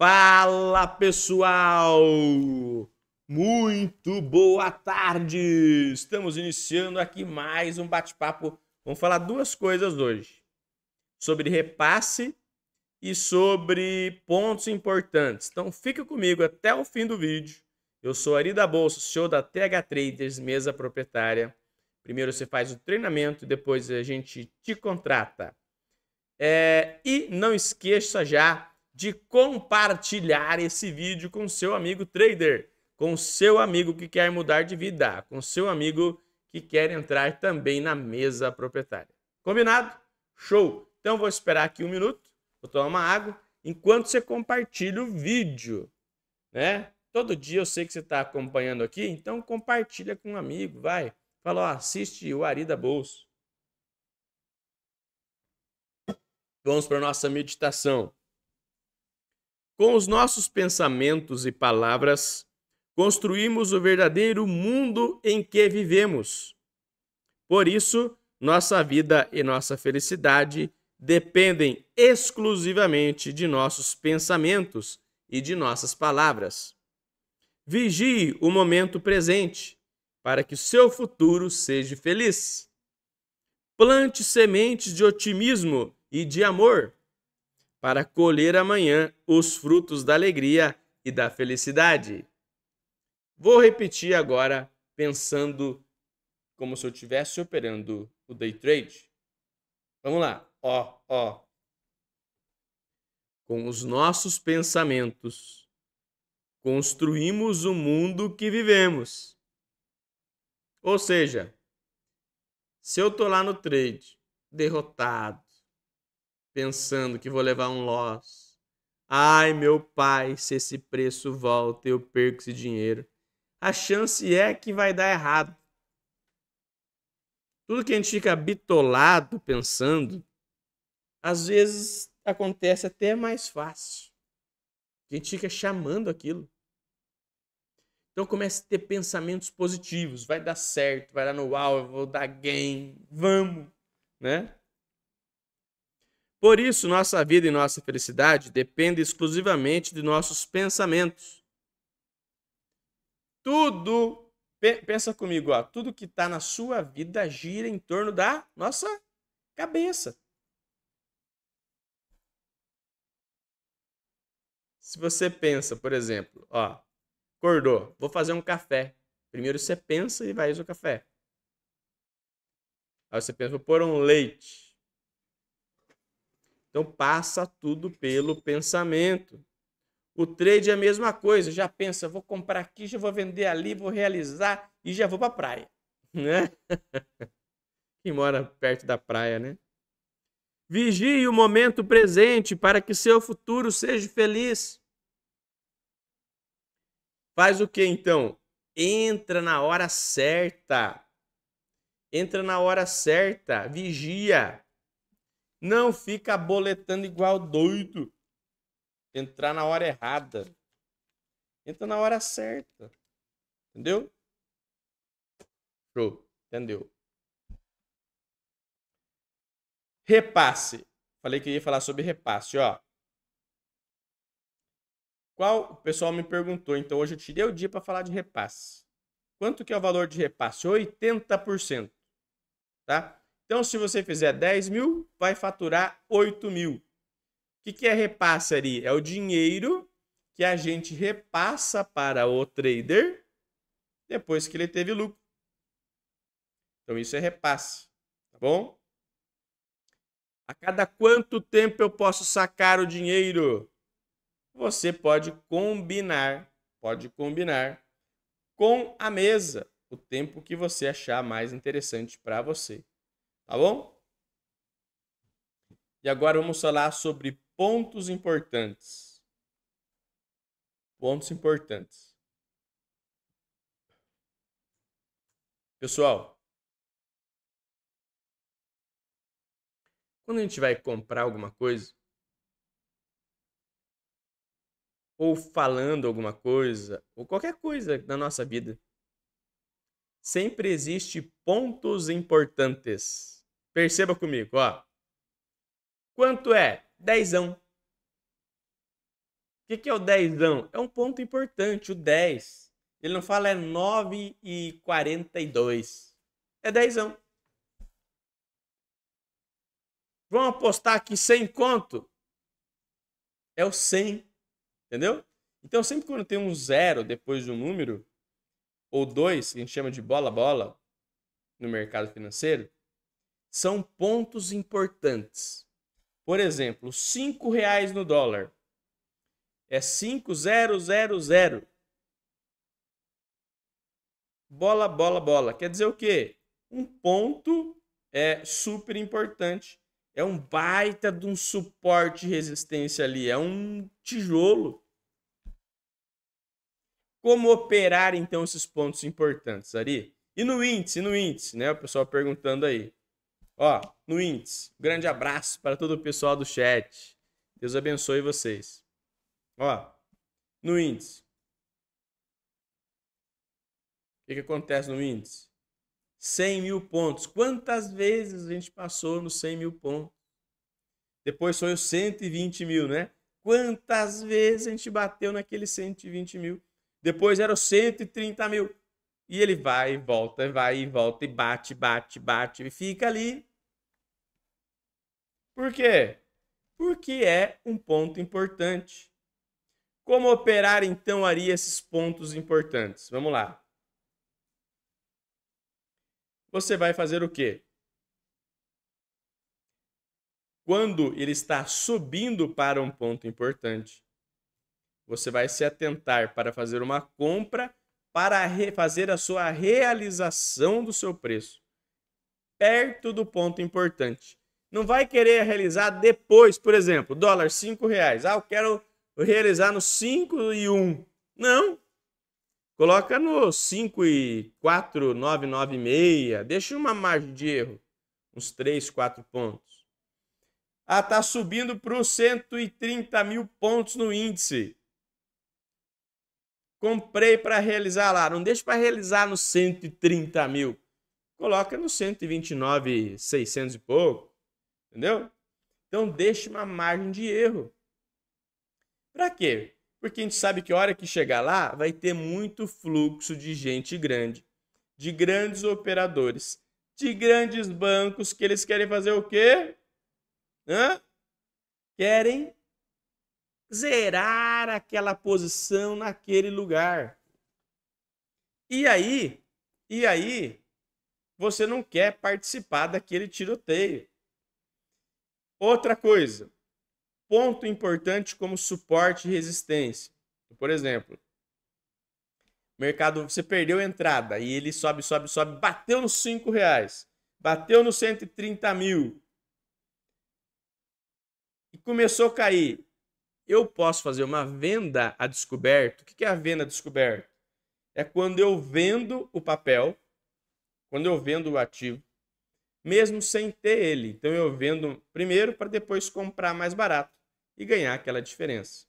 Fala pessoal! Muito boa tarde! Estamos iniciando aqui mais um bate-papo. Vamos falar duas coisas hoje: sobre repasse e sobre pontos importantes. Então fica comigo até o fim do vídeo. Eu sou Ari da Bolsa, CEO da TH Traders, mesa proprietária. Primeiro você faz o treinamento e depois a gente te contrata. É, e não esqueça já de compartilhar esse vídeo com seu amigo trader, com seu amigo que quer mudar de vida, com seu amigo que quer entrar também na mesa proprietária. Combinado? Show! Então vou esperar aqui um minuto, vou tomar uma água, enquanto você compartilha o vídeo, né? Todo dia eu sei que você está acompanhando aqui, então compartilha com um amigo, vai. Fala, ó, assiste o Ari da Vamos para nossa meditação. Com os nossos pensamentos e palavras, construímos o verdadeiro mundo em que vivemos. Por isso, nossa vida e nossa felicidade dependem exclusivamente de nossos pensamentos e de nossas palavras. Vigie o momento presente para que seu futuro seja feliz. Plante sementes de otimismo e de amor para colher amanhã os frutos da alegria e da felicidade. Vou repetir agora, pensando como se eu estivesse operando o day trade. Vamos lá. Ó, ó. Com os nossos pensamentos, construímos o mundo que vivemos. Ou seja, se eu tô lá no trade, derrotado, pensando que vou levar um loss. Ai, meu pai, se esse preço volta, eu perco esse dinheiro. A chance é que vai dar errado. Tudo que a gente fica bitolado pensando, às vezes acontece até mais fácil. A gente fica chamando aquilo. Então comece a ter pensamentos positivos. Vai dar certo, vai dar no wow, eu vou dar gain, vamos, né? Por isso, nossa vida e nossa felicidade dependem exclusivamente de nossos pensamentos. Tudo, pensa comigo, ó, tudo que está na sua vida gira em torno da nossa cabeça. Se você pensa, por exemplo, ó, acordou, vou fazer um café. Primeiro você pensa e vai fazer o café. Aí você pensa, vou pôr um leite. Então passa tudo pelo pensamento. O trade é a mesma coisa, já pensa, vou comprar aqui, já vou vender ali, vou realizar e já vou para a praia, né? Quem mora perto da praia, né? Vigie o momento presente para que seu futuro seja feliz. Faz o que então? Entra na hora certa. Entra na hora certa, vigia. Não fica boletando igual doido. Entrar na hora errada. Entra na hora certa. Entendeu? Show. Entendeu? Repasse. Falei que ia falar sobre repasse, ó. Qual o pessoal me perguntou, então hoje eu tirei o dia para falar de repasse. Quanto que é o valor de repasse? 80%, tá? Então, se você fizer 10 mil, vai faturar 8 mil. O que, que é repasse ali? É o dinheiro que a gente repassa para o trader depois que ele teve lucro. Então, isso é repasse, tá bom? A cada quanto tempo eu posso sacar o dinheiro? Você pode combinar, pode combinar com a mesa o tempo que você achar mais interessante para você. Tá bom? E agora vamos falar sobre pontos importantes. Pontos importantes. Pessoal, quando a gente vai comprar alguma coisa, ou falando alguma coisa, ou qualquer coisa na nossa vida, sempre existe pontos importantes. Perceba comigo, ó. Quanto é? Dezão. O que, que é o dezão? É um ponto importante, o 10. Ele não fala é 9 e 42. É dezão. Vamos apostar aqui 100 conto? É o 100. Entendeu? Então, sempre quando tem um zero depois de um número, ou dois, que a gente chama de bola-bola no mercado financeiro, são pontos importantes. Por exemplo, cinco reais no dólar é zero. Bola, bola, bola. Quer dizer o quê? Um ponto é super importante. É um baita de um suporte de resistência ali. É um tijolo. Como operar então esses pontos importantes, ali? E no índice, no índice, né? O pessoal perguntando aí. Ó, no índice. Grande abraço para todo o pessoal do chat. Deus abençoe vocês. Ó, no índice. O que, que acontece no índice? 100 mil pontos. Quantas vezes a gente passou nos 100 mil pontos? Depois foi os 120 mil, né? Quantas vezes a gente bateu naquele 120 mil? Depois era os 130 mil. E ele vai e volta, vai e volta, e bate, bate, bate, e fica ali por quê? Porque é um ponto importante. Como operar então Ari esses pontos importantes? Vamos lá. Você vai fazer o quê? Quando ele está subindo para um ponto importante, você vai se atentar para fazer uma compra para fazer a sua realização do seu preço perto do ponto importante. Não vai querer realizar depois, por exemplo, dólar cinco reais. Ah, eu quero realizar no 5 e 1. Um. Não. Coloca no 5 e 4, 9, 9 e meia. Deixa uma margem de erro. Uns 3, 4 pontos. Ah, tá subindo para os 130 mil pontos no índice. Comprei para realizar lá. Não deixa para realizar no 130 mil. Coloca no 129, 600 e pouco. Entendeu? Então deixe uma margem de erro. Para quê? Porque a gente sabe que a hora que chegar lá vai ter muito fluxo de gente grande, de grandes operadores, de grandes bancos que eles querem fazer o quê? Hã? Querem zerar aquela posição naquele lugar. E aí, e aí, você não quer participar daquele tiroteio. Outra coisa, ponto importante como suporte e resistência. Por exemplo, mercado, você perdeu a entrada e ele sobe, sobe, sobe, bateu nos 5 reais, bateu nos 130 mil e começou a cair. Eu posso fazer uma venda a descoberto. O que é a venda a descoberto? É quando eu vendo o papel, quando eu vendo o ativo, mesmo sem ter ele. Então eu vendo primeiro para depois comprar mais barato e ganhar aquela diferença.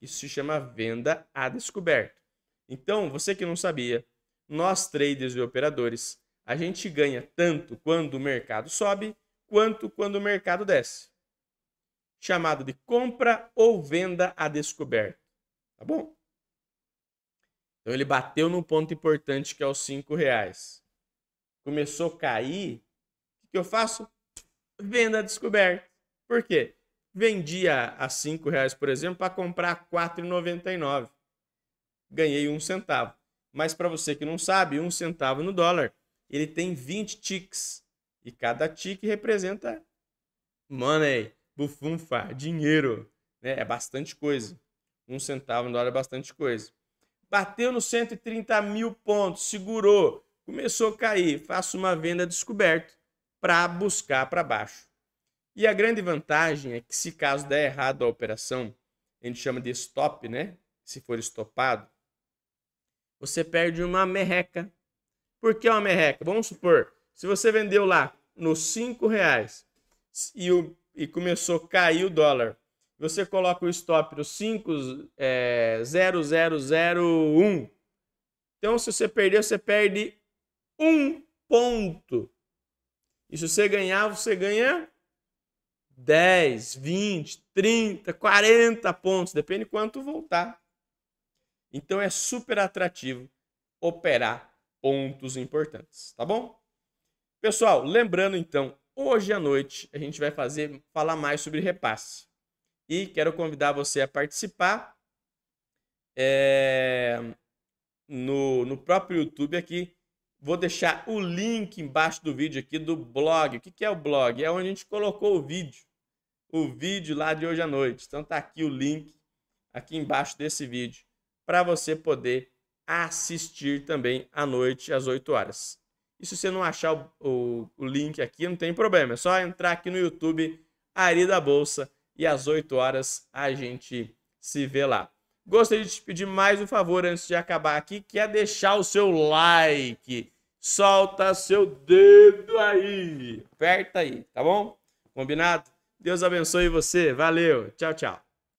Isso se chama venda a descoberto. Então, você que não sabia, nós traders e operadores, a gente ganha tanto quando o mercado sobe, quanto quando o mercado desce. Chamado de compra ou venda a descoberto, tá bom? Então ele bateu no ponto importante que é os cinco reais. Começou a cair, que eu faço? Venda descoberta. Por quê? Vendia a R$ reais, por exemplo, para comprar R$ 4,99. Ganhei um centavo. Mas para você que não sabe, um centavo no dólar, ele tem 20 ticks. E cada tick representa money, bufunfa, dinheiro. Né? É bastante coisa. Um centavo no dólar é bastante coisa. Bateu nos 130 mil pontos, segurou, começou a cair. Faço uma venda descoberta para buscar para baixo. E a grande vantagem é que se caso der errado a operação, a gente chama de stop, né? Se for estopado, você perde uma merreca. Por que uma merreca? Vamos supor, se você vendeu lá nos cinco reais e, o, e começou a cair o dólar, você coloca o stop no 50001. É, então, se você perder, você perde um ponto e se você ganhar, você ganha 10, 20, 30, 40 pontos, depende de quanto voltar. Então é super atrativo operar pontos importantes, tá bom? Pessoal, lembrando então, hoje à noite a gente vai fazer falar mais sobre repasse. E quero convidar você a participar é, no, no próprio YouTube aqui Vou deixar o link embaixo do vídeo aqui do blog. O que é o blog? É onde a gente colocou o vídeo. O vídeo lá de hoje à noite. Então tá aqui o link aqui embaixo desse vídeo para você poder assistir também à noite às 8 horas. E se você não achar o, o, o link aqui, não tem problema. É só entrar aqui no YouTube Ari da Bolsa e às 8 horas a gente se vê lá gostaria de te pedir mais um favor antes de acabar aqui, que é deixar o seu like. Solta seu dedo aí. Aperta aí, tá bom? Combinado? Deus abençoe você. Valeu. Tchau, tchau.